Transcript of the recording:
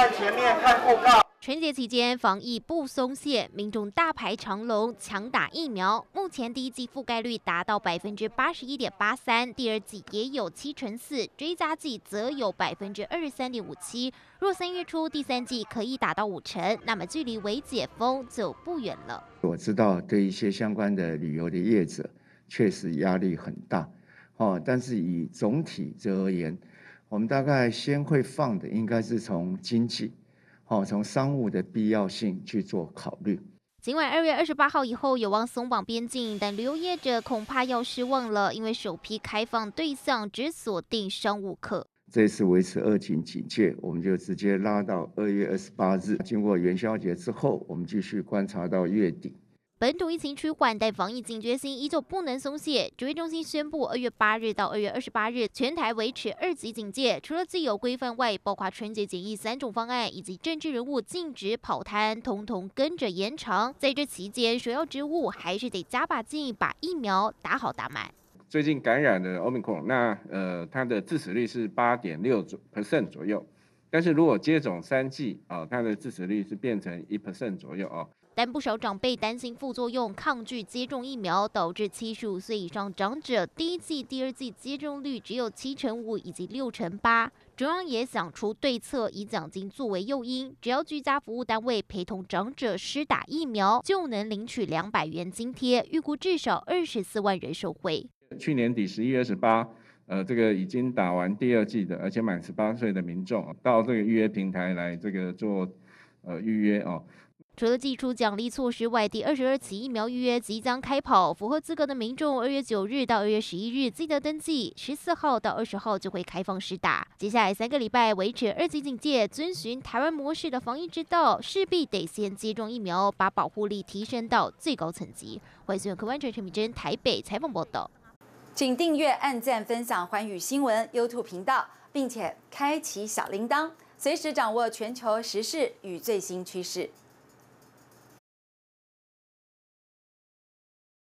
看前面，看后告。春节期间，防疫不松懈，民众大排长龙，强打疫苗。目前第一季覆盖率达到百分之八十一点八三，第二季也有七成四，追加季则有百分之二十三点五七。若三月初第三季可以打到五成，那么距离解封就不远了。我知道，对一些相关的旅游的业者，确实压力很大。哦，但是以总体则而言。我们大概先会放的，应该是从经济，哦，从商务的必要性去做考虑。今晚二月二十八号以后有望松绑边境，但旅游业者恐怕要失望了，因为首批开放对象只锁定商务客。这次维持二警警戒，我们就直接拉到二月二十八日，经过元宵节之后，我们继续观察到月底。本土疫情趋缓，但防疫警觉心依旧不能松懈。指挥中心宣布，二月八日到二月二十八日，全台维持二级警戒。除了既有规范外，包括春节检疫三种方案，以及政治人物禁止跑摊，通通跟着延长。在这期间，首要职务还是得加把劲，把疫苗打好打满。最近感染的 Omicron，那呃，它的致死率是八点六 percent 左右，但是如果接种三剂啊，它的致死率是变成一 percent 左右啊。但不少长辈担心副作用，抗拒接种疫苗，导致七十五岁以上长者第一季、第二季接种率只有七成五以及六成八。中央也想出对策，以奖金作为诱因，只要居家服务单位陪同长者施打疫苗，就能领取两百元津贴，预估至少二十四万人受惠。去年底十一月十八，呃，这个已经打完第二季的，而且满十八岁的民众，到这个预约平台来这个做，呃，预约哦。除了寄出奖励措施外，第二十二起疫苗预约即将开跑，符合资格的民众二月九日到二月十一日记得登记，十四号到二十号就会开放试打。接下来三个礼拜维持二级警戒，遵循台湾模式的防疫之道，势必得先接种疫苗，把保护力提升到最高层级。外新闻科班长陈台北采访报道。请订阅、按赞、分享环宇新闻 YouTube 频道，并且开启小铃铛，随时掌握全球时事与最新趋势。